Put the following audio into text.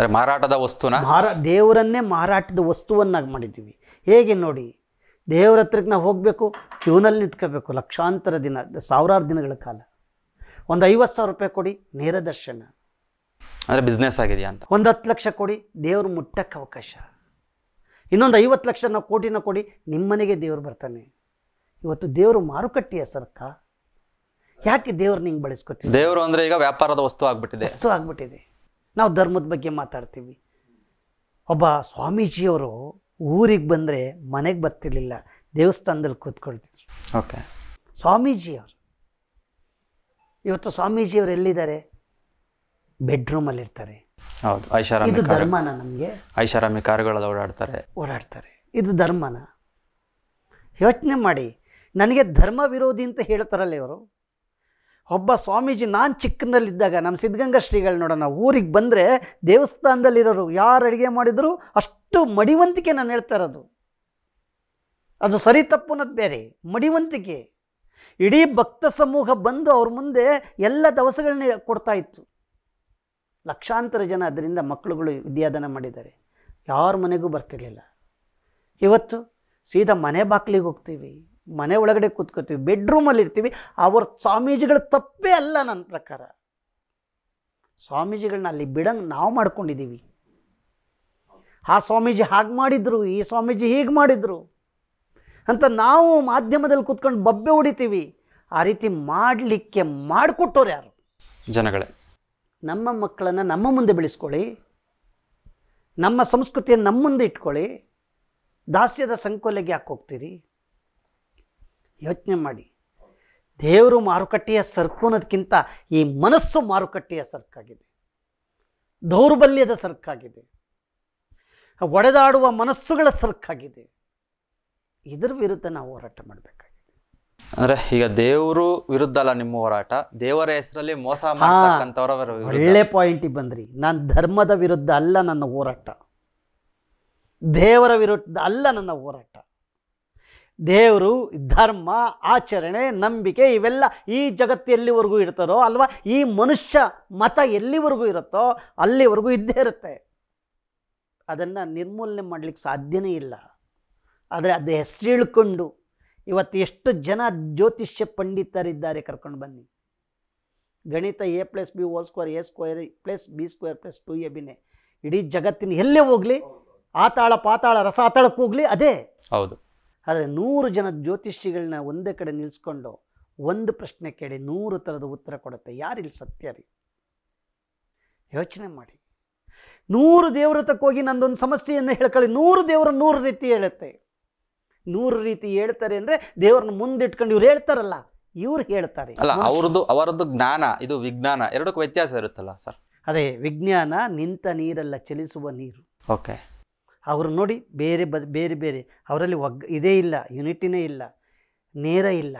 ಅರೆ ಮಾರಾಟದ ವಸ್ತುನ ಮಾರ ದೇವರನ್ನೇ ಮಾರಾಟದ ವಸ್ತುವನ್ನಾಗಿ ಮಾಡಿದ್ದೀವಿ ಹೇಗೆ ನೋಡಿ ದೇವರ ಹತ್ರಕ್ಕೆ ನಾವು ಹೋಗಬೇಕು ಕ್ಯೂನಲ್ಲಿ ನಿಂತ್ಕೋಬೇಕು ಲಕ್ಷಾಂತರ ದಿನ ಸಾವಿರಾರು ದಿನಗಳ ಕಾಲ ಒಂದು ಐವತ್ತು ಸಾವಿರ ರೂಪಾಯಿ ಕೊಡಿ ನೇರ ದರ್ಶನ ಅಂದರೆ ಬಿಸ್ನೆಸ್ ಆಗಿದೆಯಾ ಅಂತ ಒಂದು ಹತ್ತು ಲಕ್ಷ ಕೊಡಿ ದೇವ್ರ ಮುಟ್ಟಕ್ಕೆ ಅವಕಾಶ ಇನ್ನೊಂದು ಐವತ್ತು ಲಕ್ಷ ನಾವು ಕೋಟಿನ ಕೊಡಿ ನಿಮ್ಮನೆಗೆ ದೇವ್ರು ಬರ್ತಾನೆ ಇವತ್ತು ದೇವರು ಮಾರುಕಟ್ಟೆಯ ಸರ್ಕ ಯಾಕೆ ದೇವ್ರನ್ನ ಹಿಂಗೆ ಬಳಸ್ಕೊತೀವಿ ದೇವರು ಅಂದರೆ ಈಗ ವ್ಯಾಪಾರದ ವಸ್ತು ಆಗ್ಬಿಟ್ಟಿದೆ ವಸ್ತು ಆಗ್ಬಿಟ್ಟಿದೆ ನಾವು ಧರ್ಮದ ಬಗ್ಗೆ ಮಾತಾಡ್ತೀವಿ ಒಬ್ಬ ಸ್ವಾಮೀಜಿಯವರು ಊರಿಗೆ ಬಂದರೆ ಮನೆಗೆ ಬರ್ತಿರ್ಲಿಲ್ಲ ದೇವಸ್ಥಾನದಲ್ಲಿ ಕೂತ್ಕೊಳ್ತಿದ್ರು ಓಕೆ ಸ್ವಾಮೀಜಿಯವರು ಇವತ್ತು ಸ್ವಾಮೀಜಿಯವರು ಎಲ್ಲಿದ್ದಾರೆ ಬೆಡ್ರೂಮಲ್ಲಿ ಇರ್ತಾರೆ ಹೌದು ಐಷಾರಾಮಿ ಇದು ಧರ್ಮನ ನಮಗೆ ಐಷಾರಾಮಿ ಕಾರುಗಳಲ್ಲಿ ಓಡಾಡ್ತಾರೆ ಓಡಾಡ್ತಾರೆ ಇದು ಧರ್ಮನ ಯೋಚನೆ ಮಾಡಿ ನನಗೆ ಧರ್ಮ ವಿರೋಧಿ ಅಂತ ಹೇಳ್ತಾರಲ್ಲ ಇವರು ಒಬ್ಬ ಸ್ವಾಮೀಜಿ ನಾನು ಚಿಕ್ಕನಲ್ಲಿದ್ದಾಗ ನಮ್ಮ ಸಿದ್ಧಗಂಗಾ ಶ್ರೀಗಳು ನೋಡೋಣ ಊರಿಗೆ ಬಂದರೆ ದೇವಸ್ಥಾನದಲ್ಲಿರೋರು ಯಾರು ಅಡುಗೆ ಮಾಡಿದರೂ ಅಷ್ಟು ಮಡಿವಂತಿಕೆ ನಾನು ಹೇಳ್ತಾ ಇರೋದು ಅದು ಸರಿ ತಪ್ಪು ಅನ್ನೋದು ಬೇರೆ ಮಡಿವಂತಿಕೆ ಇಡೀ ಭಕ್ತ ಸಮೂಹ ಬಂದು ಅವ್ರ ಮುಂದೆ ಎಲ್ಲ ದವಸಗಳನ್ನ ಕೊಡ್ತಾ ಇತ್ತು ಲಕ್ಷಾಂತರ ಜನ ಅದರಿಂದ ಮಕ್ಕಳುಗಳು ವಿದ್ಯಾದಾನ ಮಾಡಿದ್ದಾರೆ ಯಾರ ಮನೆಗೂ ಬರ್ತಿರ್ಲಿಲ್ಲ ಇವತ್ತು ಸೀದಾ ಮನೆ ಬಾಕ್ಲಿಗೆ ಹೋಗ್ತೀವಿ ಮನೆ ಒಳಗಡೆ ಕೂತ್ಕೋತೀವಿ ಬೆಡ್ರೂಮಲ್ಲಿ ಇರ್ತೀವಿ ಅವ್ರ ಸ್ವಾಮೀಜಿಗಳ ತಪ್ಪೇ ಅಲ್ಲ ನನ್ನ ಪ್ರಕಾರ ಸ್ವಾಮೀಜಿಗಳನ್ನ ಅಲ್ಲಿ ಬಿಡಂಗೆ ನಾವು ಮಾಡ್ಕೊಂಡಿದ್ದೀವಿ ಆ ಸ್ವಾಮೀಜಿ ಹಾಗೆ ಮಾಡಿದ್ರು ಈ ಸ್ವಾಮೀಜಿ ಹೀಗೆ ಮಾಡಿದರು ಅಂತ ನಾವು ಮಾಧ್ಯಮದಲ್ಲಿ ಕೂತ್ಕೊಂಡು ಬಬ್ಬೆ ಹೊಡಿತೀವಿ ಆ ರೀತಿ ಮಾಡಲಿಕ್ಕೆ ಮಾಡಿಕೊಟ್ಟೋರು ಯಾರು ಜನಗಳೇ ನಮ್ಮ ಮಕ್ಕಳನ್ನು ನಮ್ಮ ಮುಂದೆ ಬೆಳೆಸ್ಕೊಳ್ಳಿ ನಮ್ಮ ಸಂಸ್ಕೃತಿಯನ್ನು ನಮ್ಮ ಮುಂದೆ ಇಟ್ಕೊಳ್ಳಿ ದಾಸ್ಯದ ಸಂಕೋಲೆಗೆ ಯಾಕೆ ಹೋಗ್ತೀರಿ ಯೋಚನೆ ಮಾಡಿ ದೇವರು ಮಾರುಕಟ್ಟೆಯ ಸರ್ಕು ಅನ್ನೋದಕ್ಕಿಂತ ಈ ಮನಸ್ಸು ಮಾರುಕಟ್ಟೆಯ ಸರ್ಕಾಗಿದೆ ದೌರ್ಬಲ್ಯದ ಸರ್ಕಾಗಿದೆ ಒಡೆದಾಡುವ ಮನಸ್ಸುಗಳ ಸರ್ಕಾಗಿದೆ ಇದರ ವಿರುದ್ಧ ನಾವು ಹೋರಾಟ ಮಾಡಬೇಕಾಗಿದೆ ಅಂದ್ರೆ ಈಗ ದೇವರು ವಿರುದ್ಧ ಅಲ್ಲ ನಿಮ್ಮ ಹೋರಾಟ ದೇವರ ಹೆಸರಲ್ಲಿ ಮೋಸ ಮಾಡ್ತಕ್ಕಂಥವರ ಒಳ್ಳೆ ಪಾಯಿಂಟ್ ಬಂದ್ರಿ ನಾನು ಧರ್ಮದ ವಿರುದ್ಧ ಅಲ್ಲ ನನ್ನ ಹೋರಾಟ ದೇವರ ವಿರುದ್ಧ ಅಲ್ಲ ನನ್ನ ಹೋರಾಟ ದೇವರು ಧರ್ಮ ಆಚರಣೆ ನಂಬಿಕೆ ಇವೆಲ್ಲ ಈ ಜಗತ್ತು ಎಲ್ಲಿವರೆಗೂ ಇರ್ತಾರೋ ಅಲ್ವಾ ಈ ಮನುಷ್ಯ ಮತ ಎಲ್ಲಿವರೆಗೂ ಇರುತ್ತೋ ಅಲ್ಲಿವರೆಗೂ ಇದ್ದೇ ಇರುತ್ತೆ ಅದನ್ನು ನಿರ್ಮೂಲನೆ ಮಾಡಲಿಕ್ಕೆ ಸಾಧ್ಯನೇ ಇಲ್ಲ ಆದರೆ ಅದು ಹೆಸರು ಇವತ್ತು ಎಷ್ಟು ಜನ ಜ್ಯೋತಿಷ್ಯ ಪಂಡಿತರಿದ್ದಾರೆ ಕರ್ಕೊಂಡು ಬನ್ನಿ ಗಣಿತ A plus B whole square A square plus B square plus two A ಬಿನೇ ಇಡೀ ಜಗತ್ತಿನ ಎಲ್ಲೇ ಹೋಗಲಿ ಆತಾಳ ಪಾತಾಳ ರಸ ಆತಾಳಕ್ಕೆ ಹೋಗಲಿ ಅದೇ ಹೌದು ಆದರೆ ನೂರು ಜನ ಜ್ಯೋತಿಷಿಗಳನ್ನ ಒಂದೇ ಕಡೆ ನಿಲ್ಲಿಸ್ಕೊಂಡು ಒಂದು ಪ್ರಶ್ನೆ ಕೇಳಿ ನೂರು ಥರದ ಉತ್ತರ ಕೊಡುತ್ತೆ ಯಾರಿಲ್ಲಿ ಸತ್ಯ ರೀ ಯೋಚನೆ ಮಾಡಿ ನೂರು ದೇವ್ರ ಹೋಗಿ ನಂದೊಂದು ಸಮಸ್ಯೆಯನ್ನು ಹೇಳ್ಕೊಳ್ಳಿ ನೂರು ದೇವರು ನೂರು ರೀತಿ ಹೇಳುತ್ತೆ ನೂರು ರೀತಿ ಹೇಳ್ತಾರೆ ಅಂದರೆ ದೇವ್ರನ್ನ ಮುಂದಿಟ್ಕೊಂಡು ಇವ್ರು ಹೇಳ್ತಾರಲ್ಲ ಇವ್ರು ಹೇಳ್ತಾರೆ ಅಲ್ಲ ಅವ್ರದ್ದು ಅವರದ್ದು ಜ್ಞಾನ ಇದು ವಿಜ್ಞಾನ ಎರಡಕ್ಕೂ ವ್ಯತ್ಯಾಸ ಇರುತ್ತಲ್ಲ ಸರ್ ಅದೇ ವಿಜ್ಞಾನ ನಿಂತ ನೀರಲ್ಲ ಚಲಿಸುವ ನೀರು ಓಕೆ ಅವರು ನೋಡಿ ಬೇರೆ ಬೇರೆ ಬೇರೆ ಅವರಲ್ಲಿ ಒಗ್ ಇದೇ ಇಲ್ಲ ಯುನಿಟಿನೇ ಇಲ್ಲ ನೇರ ಇಲ್ಲ